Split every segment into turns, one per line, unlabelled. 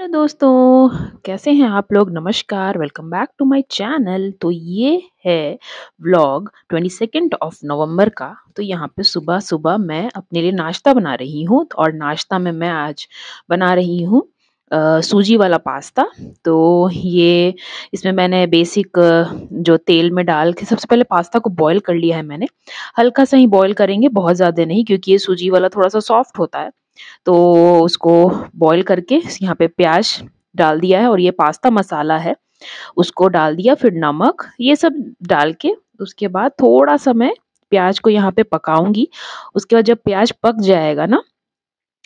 Hello दोस्तों कैसे हैं आप लोग नमस्कार welcome back to my channel तो ये है vlog twenty second of November का तो यहाँ पे सुबह सुबह मैं अपने लिए नाश्ता बना रही हूँ और नाश्ता में मैं आज बना रही हूँ सूजी वाला पास्ता तो ये इसमें मैंने बेसिक जो तेल में डाल के सबसे पहले पास्ता को बॉईल कर लिया है मैंने हल्का सा ही बॉईल करेंगे बहुत ज़्यादा नहीं क्योंकि ये सूजी वाला थोड़ा सा सॉफ्ट होता है तो उसको बॉईल करके यहाँ पे प्याज डाल दिया है और ये पास्ता मसाला है उसको डाल दिया फिर नमक ये सब डाल के उसके बाद थोड़ा सा मैं प्याज को यहाँ पे पकाऊंगी उसके बाद जब प्याज पक जाएगा ना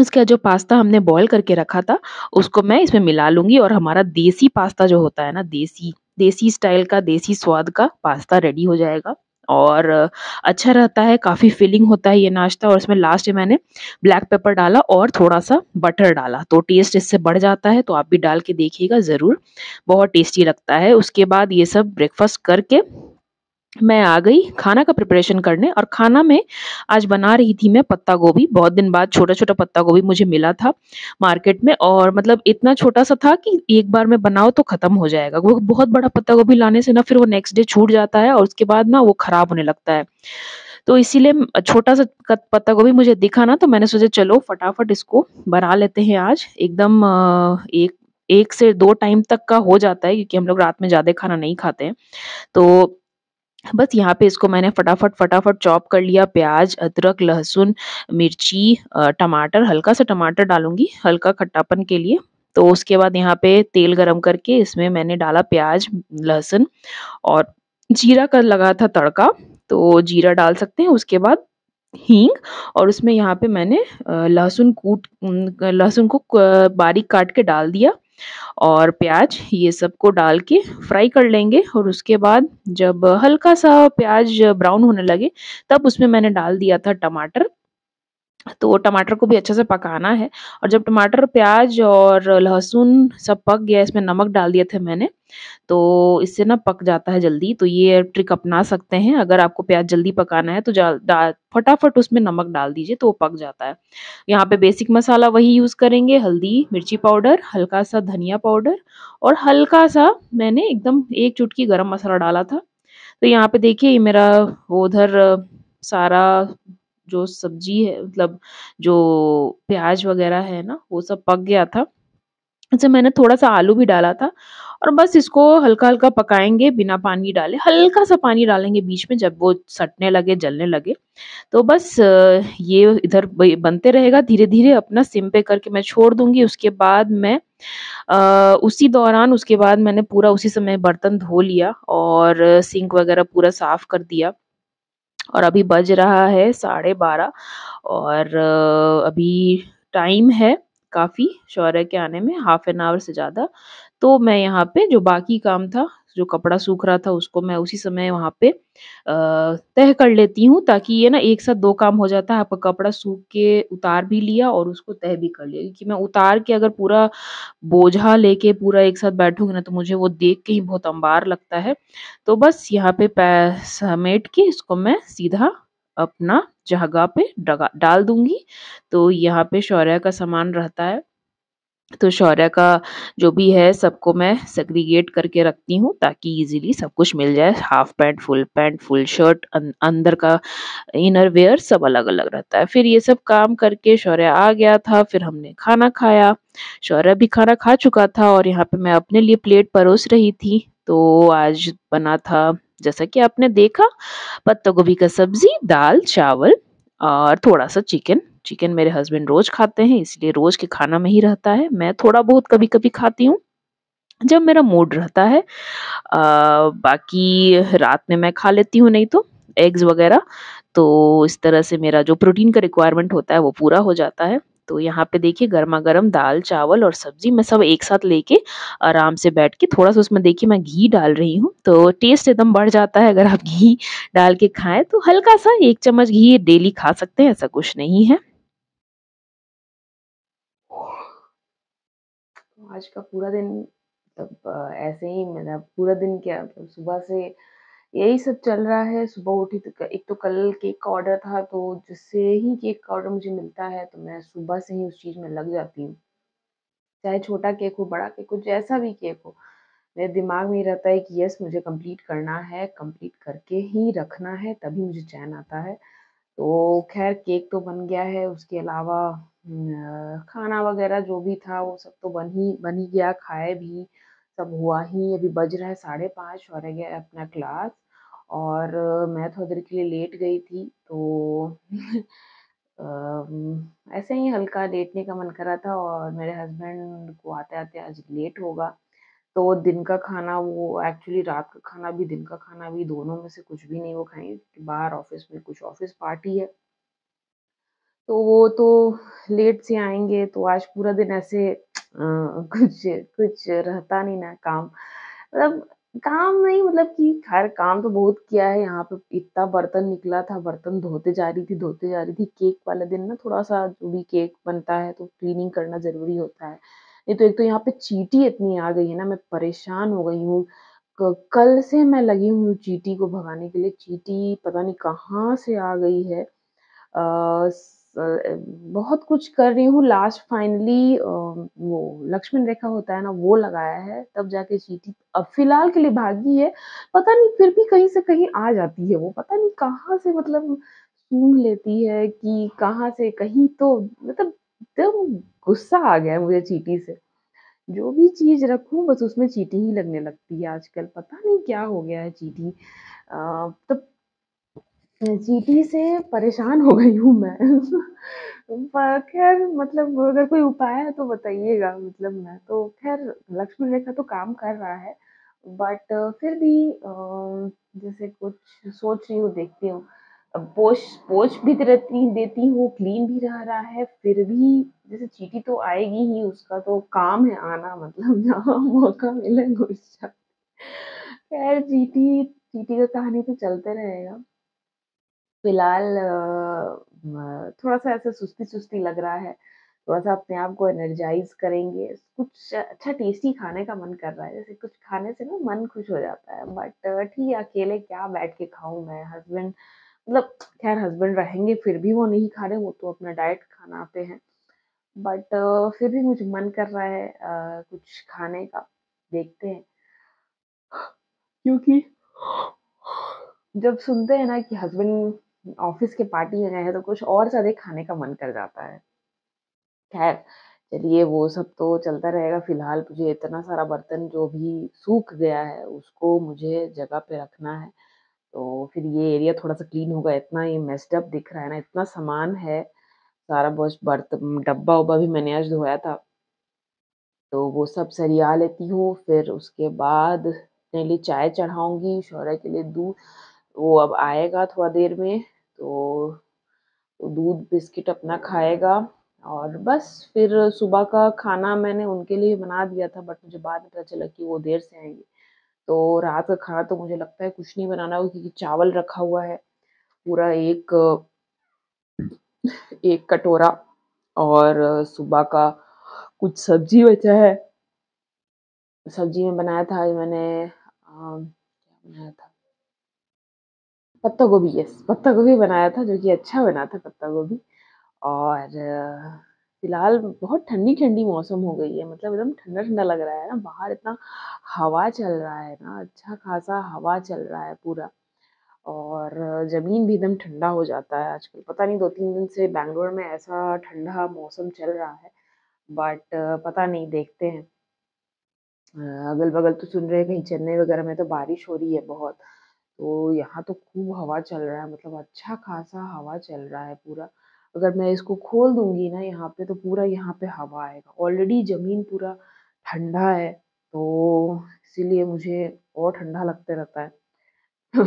उसके बाद जो पास्ता हमने बॉईल करके रखा था उसको मैं इसमें मिला लूँगी और हमारा देसी पास्ता जो होता है ना देसी देसी स्टाइल का देसी स्वाद का पास्ता रेडी हो जाएगा और अच्छा रहता है काफ़ी फीलिंग होता है ये नाश्ता और इसमें लास्ट में मैंने ब्लैक पेपर डाला और थोड़ा सा बटर डाला तो टेस्ट इससे बढ़ जाता है तो आप भी डाल के देखिएगा ज़रूर बहुत टेस्टी लगता है उसके बाद ये सब ब्रेकफास्ट करके मैं आ गई खाना का प्रिपरेशन करने और खाना में आज बना रही थी मैं पत्ता गोभी बहुत दिन बाद छोटा छोटा पत्ता गोभी मुझे मिला था मार्केट में और मतलब इतना छोटा सा था कि एक बार मैं बनाओ तो खत्म हो जाएगा वो बहुत बड़ा पत्ता गोभी लाने से ना फिर वो नेक्स्ट डे छूट जाता है और उसके बाद ना वो खराब होने लगता है तो इसीलिए छोटा सा पत्ता गोभी मुझे दिखा ना तो मैंने सोचा चलो फटाफट इसको बना लेते हैं आज एकदम एक एक से दो टाइम तक का हो जाता है क्योंकि हम लोग रात में ज़्यादा खाना नहीं खाते हैं तो बस यहाँ पे इसको मैंने फटाफट फटाफट चॉप कर लिया प्याज अदरक लहसुन मिर्ची टमाटर हल्का सा टमाटर डालूंगी हल्का खट्टापन के लिए तो उसके बाद यहाँ पे तेल गरम करके इसमें मैंने डाला प्याज लहसुन और जीरा का लगा था तड़का तो जीरा डाल सकते हैं उसके बाद हींग और उसमें यहाँ पे मैंने लहसुन कूट लहसुन को बारीक काट के डाल दिया और प्याज ये सबको डाल के फ्राई कर लेंगे और उसके बाद जब हल्का सा प्याज ब्राउन होने लगे तब उसमें मैंने डाल दिया था टमाटर तो टमाटर को भी अच्छे से पकाना है और जब टमाटर प्याज और लहसुन सब पक गया इसमें नमक डाल दिया थे मैंने तो इससे ना पक जाता है जल्दी तो ये ट्रिक अपना सकते हैं अगर आपको प्याज जल्दी पकाना है तो फटाफट उसमें नमक डाल दीजिए तो वो पक जाता है यहाँ पे बेसिक मसाला वही यूज़ करेंगे हल्दी मिर्ची पाउडर हल्का सा धनिया पाउडर और हल्का सा मैंने एकदम एक चुटकी गर्म मसाला डाला था तो यहाँ पे देखिए ये मेरा उधर सारा जो सब्जी है मतलब जो प्याज वगैरह है ना वो सब पक गया था अच्छा मैंने थोड़ा सा आलू भी डाला था और बस इसको हल्का हल्का पकाएंगे बिना पानी डाले हल्का सा पानी डालेंगे बीच में जब वो सटने लगे जलने लगे तो बस ये इधर बनते रहेगा धीरे धीरे अपना सिम पे करके मैं छोड़ दूंगी उसके बाद मैं आ, उसी दौरान उसके बाद मैंने पूरा उसी समय बर्तन धो लिया और सिंक वगैरह पूरा साफ कर दिया और अभी बज रहा है साढ़े बारह और अभी टाइम है काफ़ी शौर्य के आने में हाफ एन आवर से ज़्यादा तो मैं यहाँ पे जो बाकी काम था जो कपड़ा सूख रहा था उसको मैं उसी समय वहाँ पे तय कर लेती हूँ ताकि ये ना एक साथ दो काम हो जाता है आपका कपड़ा सूख के उतार भी लिया और उसको तय भी कर लिया क्योंकि मैं उतार के अगर पूरा बोझा लेके पूरा एक साथ बैठूंगी ना तो मुझे वो देख के ही बहुत अंबार लगता है तो बस यहाँ पे समेट के इसको मैं सीधा अपना जगह पे डाल दूंगी तो यहाँ पे शौर्य का सामान रहता है तो शौर्य का जो भी है सबको मैं सेग्रीगेट करके रखती हूँ ताकि इजीली सब कुछ मिल जाए half pant full pant full shirt अंदर का इनर वेयर सब अलग अलग रहता है फिर ये सब काम करके शौर्य आ गया था फिर हमने खाना खाया शौर्य भी खाना खा चुका था और यहाँ पे मैं अपने लिए प्लेट परोस रही थी तो आज बना था जैसा कि आपने देखा पत्ता गोभी का सब्जी दाल चावल और थोड़ा सा चिकन चिकन मेरे हस्बैंड रोज खाते हैं इसलिए रोज के खाना में ही रहता है मैं थोड़ा बहुत कभी कभी खाती हूँ जब मेरा मूड रहता है आ, बाकी रात में मैं खा लेती हूँ नहीं तो एग्स वगैरह तो इस तरह से मेरा जो प्रोटीन का रिक्वायरमेंट होता है वो पूरा हो जाता है तो यहाँ पे देखिए गर्मा गर्म दाल चावल और सब्जी मैं सब एक साथ लेके आराम से बैठ के थोड़ा सा उसमें देखिए मैं घी डाल रही हूँ तो टेस्ट एकदम बढ़ जाता है अगर आप घी डाल के खाएं तो हल्का सा एक चम्मच घी डेली खा सकते हैं ऐसा कुछ नहीं है आज का पूरा दिन मतलब ऐसे ही मतलब पूरा दिन क्या मतलब सुबह से यही सब चल रहा है सुबह उठी तो एक तो कल केक का ऑर्डर था तो जिससे ही केक का ऑर्डर मुझे मिलता है तो मैं सुबह से ही उस चीज़ में लग जाती हूँ चाहे छोटा केक हो बड़ा केक हो जैसा भी केक हो मेरे दिमाग में रहता है कि यस मुझे कंप्लीट करना है कंप्लीट करके ही रखना है तभी मुझे चैन आता है तो ख़ैर केक तो बन गया है उसके अलावा खाना वग़ैरह जो भी था वो सब तो बन ही बन ही गया, खाए भी, सब हुआ ही, अभी बज रहा है साढ़े पाँच और रह गया अपना क्लास और मैं थोड़ी तो देर के लिए लेट गई थी तो ऐसे ही हल्का लेटने का मन करा था और मेरे हस्बैंड को आते-आते आज लेट होगा। तो दिन का खाना वो एक्चुअली रात का खाना भी दिन का खाना भी दोनों में से कुछ भी नहीं वो खाएंगे क्योंकि बाहर ऑफिस में कुछ ऑफिस पार्टी है तो वो तो लेट से आएंगे तो आज पूरा दिन ऐसे आ, कुछ कुछ रहता नहीं ना काम मतलब काम नहीं मतलब कि खैर काम तो बहुत किया है यहाँ पे इतना बर्तन निकला था बर्तन धोते जा रही थी धोते जा रही थी केक वाले दिन ना थोड़ा सा जो भी केक बनता है तो क्लीनिंग करना ज़रूरी होता है नहीं तो एक तो यहाँ पे चीटी इतनी आ गई है ना मैं परेशान हो गई हूँ कल से मैं लगी हूँ चीटी को भगाने के लिए चीटी पता नहीं कहाँ से आ गई है आ, बहुत कुछ कर रही हूँ लास्ट फाइनली वो लक्ष्मण रेखा होता है ना वो लगाया है तब जाके चीटी अब फिलहाल के लिए भागी है पता नहीं फिर भी कहीं से कहीं आ जाती है वो पता नहीं कहाँ से मतलब सूंघ लेती है कि कहाँ से कहीं तो मतलब एकदम गुस्सा आ गया मुझे चीटी से जो भी चीज़ रखू बस उसमें चींटी ही लगने लगती है आजकल पता नहीं क्या हो गया है चीटी तब चीटी से परेशान हो गई हूँ मैं खैर मतलब अगर कोई उपाय है तो बताइएगा मतलब मैं तो खैर लक्ष्मण रेखा तो काम कर रहा है बट फिर भी जैसे कुछ सोच रही हूँ देखती हूँ पोश पोच भी रहती देती हूँ क्लीन भी रह रहा है फिर भी जैसे चीटी तो आएगी ही उसका तो काम है आना मतलब जहाँ मौका मिले घुस जा खैर चीटी चीटी का कहानी तो चलते रहेगा फिलहाल थोड़ा सा ऐसा सुस्ती सुस्ती लग रहा है थोड़ा सा अपने आप को एनर्जाइज करेंगे कुछ अच्छा टेस्टी खाने का मन कर रहा है जैसे कुछ खाने से ना मन खुश हो जाता है बट ठीक है अकेले क्या बैठ के खाऊं मैं हस्बैंड मतलब ख़ैर हस्बैंड रहेंगे फिर भी वो नहीं खा रहे वो तो अपना डाइट खाना आते हैं बट uh, फिर भी मुझे मन कर रहा है uh, कुछ खाने का देखते हैं क्योंकि जब सुनते हैं ना कि हस्बैंड ऑफिस के पार्टी में गए हैं तो कुछ और ज़्यादा खाने का मन कर जाता है खैर चलिए वो सब तो चलता रहेगा फिलहाल मुझे इतना सारा बर्तन जो भी सूख गया है उसको मुझे जगह पे रखना है तो फिर ये एरिया थोड़ा सा क्लीन होगा इतना ये मेस्टअप दिख रहा है ना इतना सामान है सारा बहुत बर्त डब्बा उब्बा भी मैंने आज धोया था तो वो सब सरिया लेती हूँ फिर उसके बाद अपने लिए चाय चढ़ाऊँगी शौरा के लिए दूध वो अब आएगा थोड़ा देर में तो दूध बिस्किट अपना खाएगा और बस फिर सुबह का खाना मैंने उनके लिए बना दिया था बट मुझे बाद में पता चला कि वो देर से आएंगे तो रात का खाना तो मुझे लगता है कुछ नहीं बनाना होगा क्योंकि चावल रखा हुआ है पूरा एक एक कटोरा और सुबह का कुछ सब्जी बचा है सब्जी में बनाया था मैंने क्या बनाया था पत्ता गोभी यस पत्ता गोभी बनाया था जो कि अच्छा बना था पत्ता गोभी और फिलहाल बहुत ठंडी ठंडी मौसम हो गई है मतलब एकदम ठंडा ठंडा लग रहा है ना बाहर इतना हवा चल रहा है ना अच्छा खासा हवा चल रहा है पूरा और ज़मीन भी एकदम ठंडा हो जाता है आजकल पता नहीं दो तीन दिन से बैंगलोर में ऐसा ठंडा मौसम चल रहा है बट पता नहीं देखते हैं अगल बगल तो सुन रहे हैं कहीं चेन्नई वगैरह में तो बारिश हो रही है बहुत तो यहाँ तो खूब हवा चल रहा है मतलब अच्छा खासा हवा चल रहा है पूरा अगर मैं इसको खोल दूंगी ना यहाँ पे तो पूरा यहाँ पे हवा आएगा ऑलरेडी ज़मीन पूरा ठंडा है तो इसीलिए मुझे और ठंडा लगते रहता है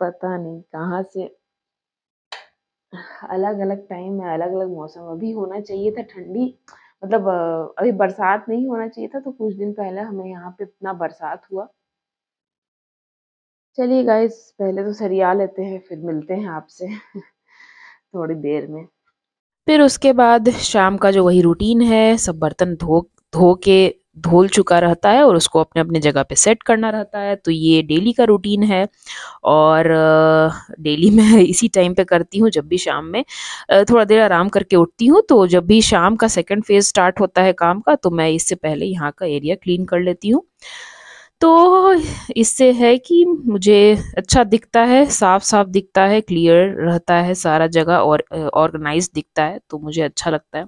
पता नहीं कहाँ से अलग अलग टाइम है अलग अलग मौसम अभी होना चाहिए था ठंडी मतलब अभी बरसात नहीं होना चाहिए था तो कुछ दिन पहले हमें यहाँ पे इतना बरसात हुआ चलिए गाइस पहले तो सरिया लेते हैं फिर मिलते हैं आपसे थोड़ी देर में फिर उसके बाद शाम का जो वही रूटीन है सब बर्तन धो धो के धोल चुका रहता है और उसको अपने अपने जगह पे सेट करना रहता है तो ये डेली का रूटीन है और डेली मैं इसी टाइम पे करती हूँ जब भी शाम में थोड़ा देर आराम करके उठती हूँ तो जब भी शाम का सेकंड फेज स्टार्ट होता है काम का तो मैं इससे पहले यहाँ का एरिया क्लीन कर लेती हूँ तो इससे है कि मुझे अच्छा दिखता है साफ साफ दिखता है क्लियर रहता है सारा जगह और ऑर्गेनाइज दिखता है तो मुझे अच्छा लगता है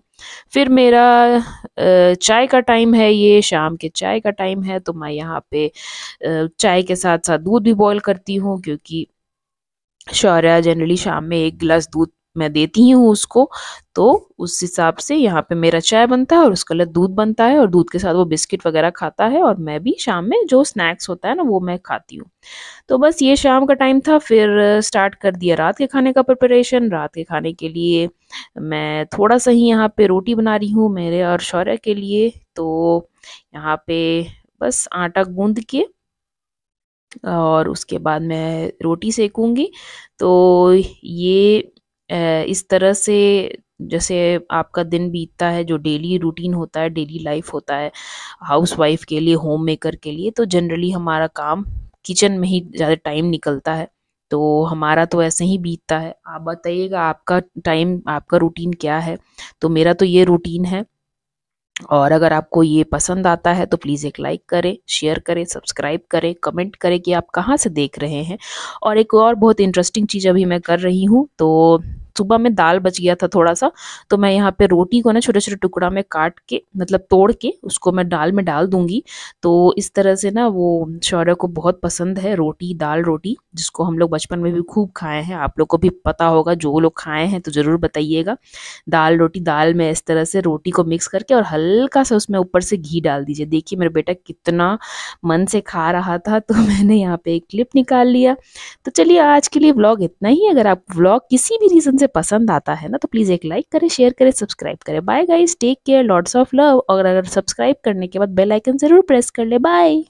फिर मेरा चाय का टाइम है ये शाम के चाय का टाइम है तो मैं यहाँ पे चाय के साथ साथ दूध भी बॉईल करती हूँ क्योंकि शौर्या जनरली शाम में एक गिलास दूध मैं देती हूँ उसको तो उस हिसाब से यहाँ पे मेरा चाय बनता है और उसके लिए दूध बनता है और दूध के साथ वो बिस्किट वगैरह खाता है और मैं भी शाम में जो स्नैक्स होता है ना वो मैं खाती हूँ तो बस ये शाम का टाइम था फिर स्टार्ट कर दिया रात के खाने का प्रिपरेशन रात के खाने के लिए मैं थोड़ा सा ही यहाँ पे रोटी बना रही हूँ मेरे और शौर्य के लिए तो यहाँ पे बस आटा गूंद के और उसके बाद मैं रोटी सेकूँगी तो ये इस तरह से जैसे आपका दिन बीतता है जो डेली रूटीन होता है डेली लाइफ होता है हाउस वाइफ के लिए होम मेकर के लिए तो जनरली हमारा काम किचन में ही ज़्यादा टाइम निकलता है तो हमारा तो ऐसे ही बीतता है आप बताइएगा आपका टाइम आपका रूटीन क्या है तो मेरा तो ये रूटीन है और अगर आपको ये पसंद आता है तो प्लीज़ एक लाइक करें शेयर करें सब्सक्राइब करें कमेंट करें कि आप कहाँ से देख रहे हैं और एक और बहुत इंटरेस्टिंग चीज़ अभी मैं कर रही हूँ तो सुबह में दाल बच गया था थोड़ा सा तो मैं यहाँ पे रोटी को ना छोटे छोटे टुकड़ा में काट के मतलब तोड़ के उसको मैं दाल में डाल दूंगी तो इस तरह से ना वो शौर्य को बहुत पसंद है रोटी दाल रोटी जिसको हम लोग बचपन में भी खूब खाए हैं आप लोग को भी पता होगा जो लोग खाए हैं तो ज़रूर बताइएगा दाल रोटी दाल में इस तरह से रोटी को मिक्स करके और हल्का सा उसमें ऊपर से घी डाल दीजिए देखिए मेरा बेटा कितना मन से खा रहा था तो मैंने यहाँ पे एक क्लिप निकाल लिया तो चलिए आज के लिए व्लॉग इतना ही अगर आप व्लॉग किसी भी रीज़न से पसंद आता है ना तो प्लीज़ एक लाइक करें शेयर करें सब्सक्राइब करें bye guys take care lords of love और अगर सब्सक्राइब करने के बाद बेल आइकन ज़रूर प्रेस कर ले बाय